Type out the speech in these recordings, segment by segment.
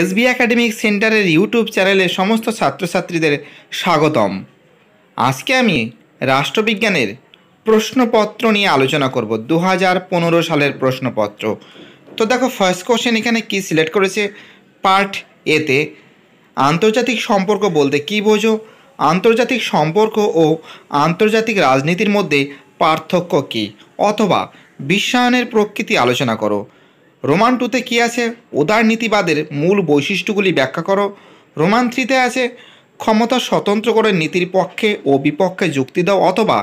SB academic সেন্টারের YouTube চ্যানেলে সমস্ত ছাত্রছাত্রীদের স্বাগতম আজকে আমি রাষ্ট্রবিজ্ঞানের প্রশ্নপত্র নিয়ে আলোচনা করব দু সালের প্রশ্নপত্র তো দেখো ফার্স্ট কোশ্চেন এখানে কি সিলেক্ট করেছে পার্ট এতে আন্তর্জাতিক সম্পর্ক বলতে কি বোঝো আন্তর্জাতিক সম্পর্ক ও আন্তর্জাতিক রাজনীতির মধ্যে পার্থক্য কী অথবা বিশ্বায়নের প্রকৃতি আলোচনা করো রোমান টুতে কী আছে উদারনীতিবাদের মূল বৈশিষ্ট্যগুলি ব্যাখ্যা করো রোমান থ্রিতে আছে ক্ষমতা স্বতন্ত্র করে নীতির পক্ষে ও বিপক্ষে যুক্তি দাও অথবা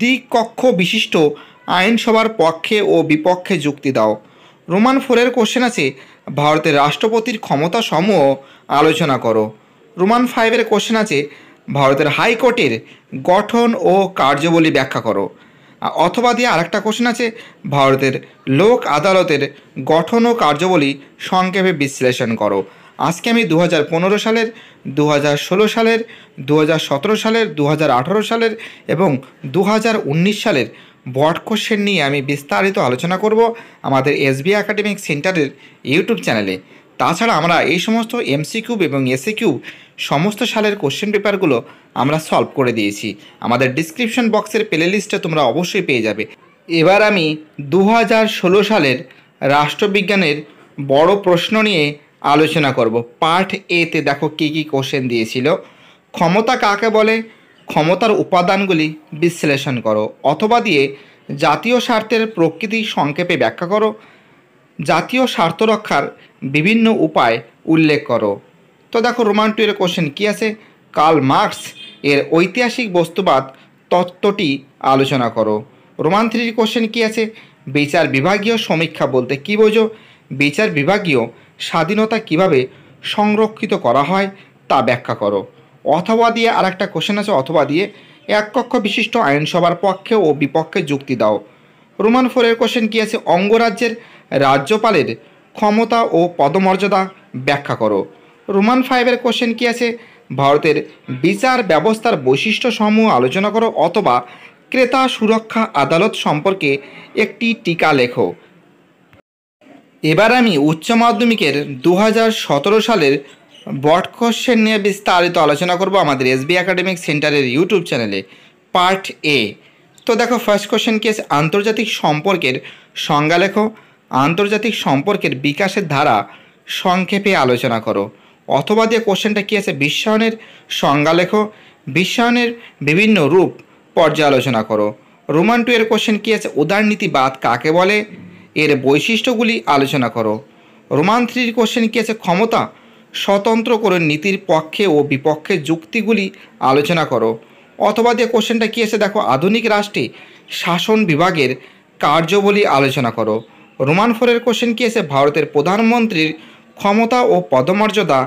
দ্বিকক্ষ বিশিষ্ট আইনসভার পক্ষে ও বিপক্ষে যুক্তি দাও রোমান ফোরের কোশ্চেন আছে ভারতের রাষ্ট্রপতির ক্ষমতা সমূহ আলোচনা করো রোমান ফাইভের কোশ্চেন আছে ভারতের হাইকোর্টের গঠন ও কার্যবলী ব্যাখ্যা করো অথবা দিয়ে আরেকটা কোশ্চেন আছে ভারতের লোক আদালতের গঠন ও কার্যবলী সংক্ষেপে বিশ্লেষণ করো আজকে আমি দু সালের দু সালের দু সালের দু সালের এবং দু সালের বট কোশ্চেন নিয়ে আমি বিস্তারিত আলোচনা করব আমাদের এসবি একাডেমিক সেন্টারের ইউটিউব চ্যানেলে তাছাড়া আমরা এই সমস্ত এমসি কিউব এবং এসএ কিউব সমস্ত সালের কোশ্চেন পেপারগুলো আমরা সলভ করে দিয়েছি আমাদের ডিসক্রিপশন বক্সের প্লে তোমরা অবশ্যই পেয়ে যাবে এবার আমি দু সালের রাষ্ট্রবিজ্ঞানের বড় প্রশ্ন নিয়ে আলোচনা করব পার্ট এতে দেখো কী কী কোশ্চেন দিয়েছিল ক্ষমতা কাকে বলে ক্ষমতার উপাদানগুলি বিশ্লেষণ করো অথবা দিয়ে জাতীয় স্বার্থের প্রকৃতি সংক্ষেপে ব্যাখ্যা করো জাতীয় স্বার্থ রক্ষার বিভিন্ন উপায় উল্লেখ করো তো দেখো রোমান টু এর কোশ্চেন কী আছে কার্ল মার্কস এর ঐতিহাসিক বস্তুবাদ তত্ত্বটি আলোচনা করো রোমান থ্রির কোশ্চেন কী আছে বিচার বিভাগীয় সমীক্ষা বলতে কী বোঝো বিচার বিভাগীয় স্বাধীনতা কিভাবে সংরক্ষিত করা হয় তা ব্যাখ্যা করো অথবা দিয়ে আর একটা কোশ্চেন আছে অথবা দিয়ে এক কক্ষ বিশিষ্ট আইনসভার পক্ষে ও বিপক্ষে যুক্তি দাও রোমান ফোরের কোশ্চেন কী আছে অঙ্গরাজ্যের রাজ্যপালের ক্ষমতা ও পদমর্যাদা ব্যাখ্যা করো রোমান ফাইভের কোশ্চেন কী আছে ভারতের বিচার ব্যবস্থার বৈশিষ্ট্যসমূহ আলোচনা করো অথবা ক্রেতা সুরক্ষা আদালত সম্পর্কে একটি টিকা লেখো এবার আমি উচ্চ মাধ্যমিকের দু সালের বট কোশ্চেন নিয়ে বিস্তারিত আলোচনা করব আমাদের এসবি একাডেমিক সেন্টারের ইউটিউব চ্যানেলে পার্ট এ তো দেখো ফার্স্ট কোশ্চেন কি আছে আন্তর্জাতিক সম্পর্কের সংজ্ঞা লেখো আন্তর্জাতিক সম্পর্কের বিকাশের ধারা সংক্ষেপে আলোচনা করো অথবা দিয়ে কোশ্চেনটা কী আছে বিশ্বায়নের সংজ্ঞা লেখো বিশ্বায়নের বিভিন্ন রূপ পর্যালোচনা করো রোমান টু এর কোশ্চেন কী আছে উদারনীতিবাদ কাকে বলে এর বৈশিষ্ট্যগুলি আলোচনা করো রোমান থ্রির কোশ্চেন কী আছে ক্ষমতা স্বতন্ত্র করে নীতির পক্ষে ও বিপক্ষে যুক্তিগুলি আলোচনা করো অথবা দিয়ে কোশ্চেনটা কী আছে দেখো আধুনিক রাষ্ট্রে শাসন বিভাগের কার্যবলী আলোচনা করো রোমান ফোরের কোশ্চেন কি এসে ভারতের প্রধানমন্ত্রীর ক্ষমতা ও পদমর্যাদা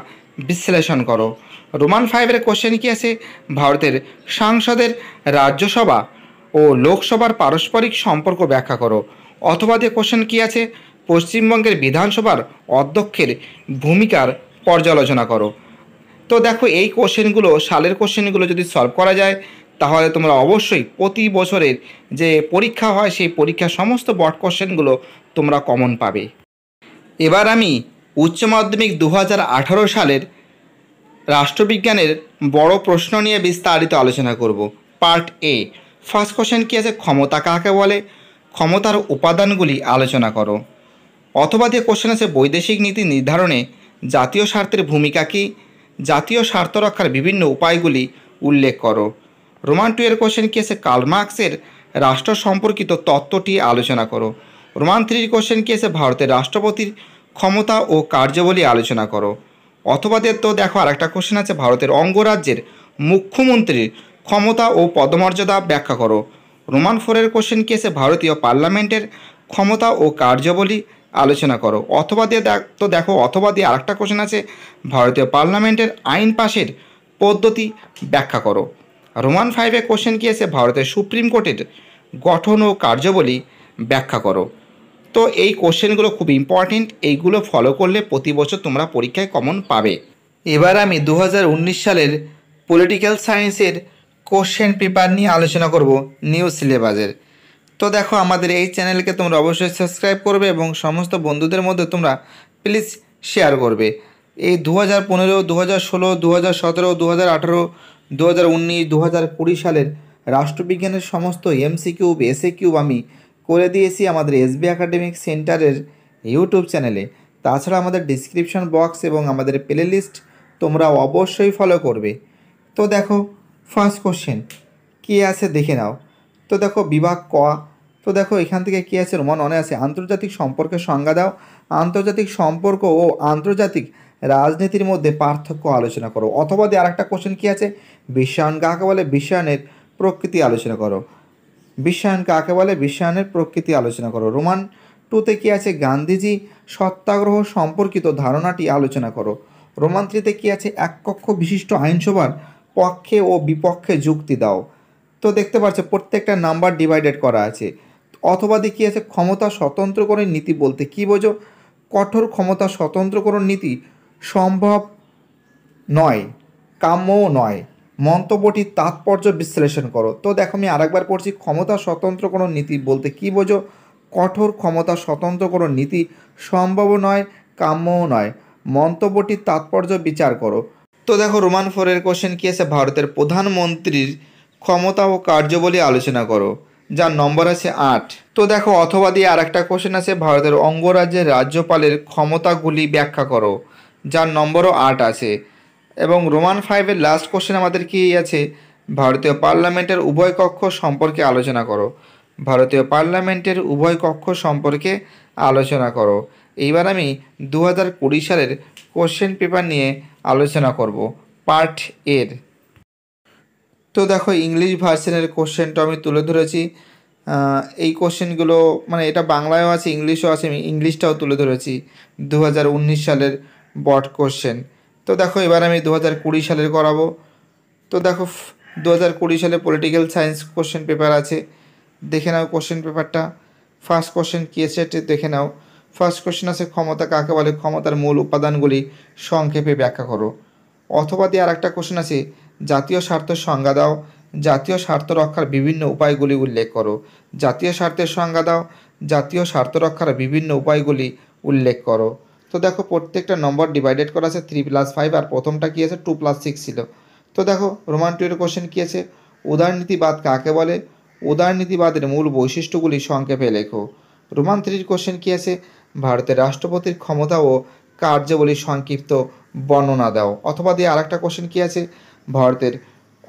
বিশ্লেষণ করো রোমান ফাইভের কোশ্চেন কি আছে ভারতের সাংসদের রাজ্যসভা ও লোকসভার পারস্পরিক সম্পর্ক ব্যাখ্যা করো অথবা যে কোশ্চেন কী আছে পশ্চিমবঙ্গের বিধানসভার অধ্যক্ষের ভূমিকার পর্যালোচনা করো তো দেখো এই কোশ্চেনগুলো সালের কোশ্চেনগুলো যদি সলভ করা যায় তাহলে তোমরা অবশ্যই প্রতি বছরের যে পরীক্ষা হয় সেই পরীক্ষার সমস্ত বট কোশ্চেনগুলো তোমরা কমন পাবে এবার আমি উচ্চ মাধ্যমিক দু সালের রাষ্ট্রবিজ্ঞানের বড় প্রশ্ন নিয়ে বিস্তারিত আলোচনা করব পার্ট এ ফার্স্ট কোশ্চেন কী আছে ক্ষমতা কাকে বলে ক্ষমতার উপাদানগুলি আলোচনা করো অথবা যে কোশ্চেন আছে বৈদেশিক নীতি নির্ধারণে জাতীয় স্বার্থের ভূমিকা কী জাতীয় স্বার্থ রক্ষার বিভিন্ন উপায়গুলি উল্লেখ করো রোমান টু এর কোশ্চেন কি আছে কার্লমার্কসের রাষ্ট্র সম্পর্কিত তত্ত্বটি আলোচনা করো রোমান থ্রির কোশ্চেন কি এসে ভারতের রাষ্ট্রপতির ক্ষমতা ও কার্যাবলী আলোচনা করো অথবাদের তো দেখো আরেকটা কোশ্চেন আছে ভারতের অঙ্গরাজ্যের মুখ্যমন্ত্রীর ক্ষমতা ও পদমর্যাদা ব্যাখ্যা করো রোমান ফোরের কোশ্চেন কেসে ভারতীয় পার্লামেন্টের ক্ষমতা ও কার্যাবলী আলোচনা করো অথবা দিয়ে তো দেখো অথবা দিয়ে আরেকটা কোশ্চেন আছে ভারতীয় পার্লামেন্টের আইন পাশের পদ্ধতি ব্যাখ্যা করো রোমান ফাইভে কোশ্চেন কি এসে ভারতের সুপ্রিম কোর্টের গঠন ও কার্যবলী ব্যাখ্যা করো তো এই কোশ্চেনগুলো খুব ইম্পর্টেন্ট এইগুলো ফলো করলে প্রতি বছর তোমরা পরীক্ষায় কমন পাবে এবার আমি দু সালের পলিটিক্যাল সায়েন্সের কোশ্চেন পেপার নিয়ে আলোচনা করব নিউ সিলেবাসের তো দেখো আমাদের এই চ্যানেলকে তোমরা অবশ্যই সাবস্ক্রাইব করবে এবং সমস্ত বন্ধুদের মধ্যে তোমরা প্লিজ শেয়ার করবে এই দু হাজার পনেরো দু হাজার ষোলো দু হাজার সতেরো দু হাজার আঠেরো দু হাজার উনিশ দু হাজার কুড়ি সালের রাষ্ট্রবিজ্ঞানের সমস্ত এমসি কিউব এসএ কিউব আমি করে দিয়েছি আমাদের এসবি একাডেমিক সেন্টারের ইউটিউব চ্যানেলে তাছাড়া আমাদের ডিসক্রিপশন বক্স এবং আমাদের প্লে লিস্ট তোমরা অবশ্যই ফলো করবে তো দেখো ফার্স্ট কোশ্চেন কি আছে দেখে নাও তো দেখো বিভাগ ক তো দেখো এখান থেকে কী আছে রোমান অনে আছে আন্তর্জাতিক সম্পর্কের সংজ্ঞা দাও আন্তর্জাতিক সম্পর্ক ও আন্তর্জাতিক রাজনীতির মধ্যে পার্থক্য আলোচনা করো অথবা দিয়ে আরেকটা কোশ্চেন কী আছে বিশ্বায়ন কাকে বলে বিশ্বায়নের প্রকৃতি আলোচনা করো বিশ্বায়ন কাকে বলে বিশ্বায়নের প্রকৃতি আলোচনা করো রোমান টুতে কী আছে গান্ধীজি সত্যাগ্রহ সম্পর্কিত ধারণাটি আলোচনা করো রোমান থ্রিতে কী আছে এক কক্ষ বিশিষ্ট আইনসভার পক্ষে ও বিপক্ষে যুক্তি দাও তো দেখতে পাচ্ছ প্রত্যেকটা নাম্বার ডিভাইডেড করা আছে অথবা কী আছে ক্ষমতা স্বতন্ত্রকরণ নীতি বলতে কী বোঝো কঠোর ক্ষমতা স্বতন্ত্রকরণ নীতি সম্ভব নয় কাম্যও নয় মন্তব্যটির তাৎপর্য বিশ্লেষণ করো তো দেখো আমি আরেকবার পড়ছি ক্ষমতা স্বতন্ত্র কোনো নীতি বলতে কি বোঝো কঠোর ক্ষমতা স্বতন্ত্র কোনো নীতি সম্ভবও নয় কাম্যও নয় মন্তব্যটির তাৎপর্য বিচার করো তো দেখো রোমান ফোরের কোশ্চেন কী আছে ভারতের প্রধানমন্ত্রীর ক্ষমতা ও কার্যবলী আলোচনা করো যার নম্বর আছে আট তো দেখো অথবা দিয়ে আর একটা কোশ্চেন আছে ভারতের অঙ্গরাজ্যের রাজ্যপালের ক্ষমতাগুলি ব্যাখ্যা করো যার নম্বরও আট আছে এবং রোমান ফাইভের লাস্ট কোশ্চেন আমাদের কী আছে ভারতীয় পার্লামেন্টের উভয় কক্ষ সম্পর্কে আলোচনা করো ভারতীয় পার্লামেন্টের উভয় কক্ষ সম্পর্কে আলোচনা করো এইবার আমি দু হাজার কুড়ি সালের কোশ্চেন পেপার নিয়ে আলোচনা করব পার্ট এর তো দেখো ইংলিশ ভার্সনের কোশ্চেনটা আমি তুলে ধরেছি এই কোশ্চেনগুলো মানে এটা বাংলায়ও আছে ইংলিশও আছে আমি ইংলিশটাও তুলে ধরেছি দু সালের বট কোশ্চেন তো দেখো এবার আমি দু হাজার কুড়ি সালের করাবো তো দেখো দু হাজার কুড়ি সালে পলিটিক্যাল সায়েন্স কোশ্চেন পেপার আছে দেখে নাও কোশ্চেন পেপারটা ফার্স্ট কোশ্চেন কী আছে দেখে নাও ফার্স্ট কোশ্চেন আছে ক্ষমতা কাকে বলে ক্ষমতার মূল উপাদানগুলি সংক্ষেপে ব্যাখ্যা করো অথবা দিয়ে আর একটা কোশ্চেন আছে জাতীয় স্বার্থ সংজ্ঞা দাও জাতীয় স্বার্থ রক্ষার বিভিন্ন উপায়গুলি উল্লেখ করো জাতীয় স্বার্থের সংজ্ঞা দাও জাতীয় স্বার্থ রক্ষার বিভিন্ন উপায়গুলি উল্লেখ করো তো দেখো প্রত্যেকটা নম্বর ডিভাইডেড করা আছে থ্রি প্লাস ফাইভ আর প্রথমটা কী আছে টু প্লাস সিক্স ছিল তো দেখো রোমান টু কোশ্চেন কী আছে উদারনীতিবাদ কাকে বলে উদারনীতিবাদের মূল বৈশিষ্ট্যগুলি সংক্ষেপে লেখো রোমান থ্রির কোশ্চেন কী আছে ভারতের রাষ্ট্রপতির ক্ষমতা ও কার্যবলী সংক্ষিপ্ত বর্ণনা দাও অথবা দিয়ে আরেকটা কোশ্চেন কী আছে ভারতের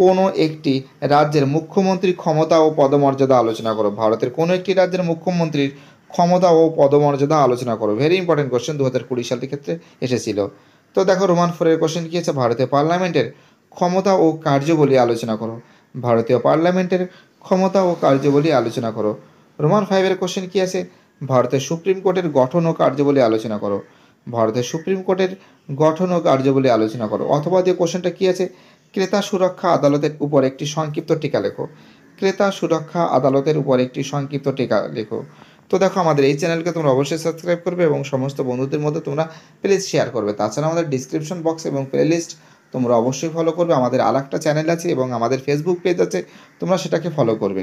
কোনো একটি রাজ্যের মুখ্যমন্ত্রীর ক্ষমতা ও পদমর্যাদা আলোচনা করো ভারতের কোনো একটি রাজ্যের মুখ্যমন্ত্রীর ক্ষমতা ও পদমর্যাদা আলোচনা করো ভেরি ইম্পর্টেন্ট কোশ্চেন দু হাজার কুড়ি সালের ক্ষেত্রে এসেছিল তো দেখো রোমান ফোরের কোশ্চেন কী আছে ভারতীয় পার্লামেন্টের ক্ষমতা ও কার্যবলী আলোচনা করো ভারতীয় পার্লামেন্টের ক্ষমতা ও কার্যবলী আলোচনা করো রোমান ফাইভের কোশ্চেন কী আছে ভারতের সুপ্রিম কোর্টের গঠন ও কার্যবলী আলোচনা করো ভারতের সুপ্রিম কোর্টের গঠন ও কার্যবলী আলোচনা করো অথবা যে কোশ্চেনটা কী আছে ক্রেতা সুরক্ষা আদালতের উপর একটি সংক্ষিপ্ত টিকা লেখো ক্রেতা সুরক্ষা আদালতের উপর একটি সংক্ষিপ্ত টিকা লেখো তো দেখো আমাদের এই চ্যানেলকে তোমরা অবশ্যই সাবস্ক্রাইব করবে এবং সমস্ত বন্ধুদের মধ্যে তোমরা প্লিজ শেয়ার করবে তাছাড়া আমাদের ডিসক্রিপশন বক্স এবং প্লেলিস্ট তোমরা অবশ্যই ফলো করবে আমাদের আর একটা চ্যানেল আছে এবং আমাদের ফেসবুক পেজ আছে তোমরা সেটাকে ফলো করবে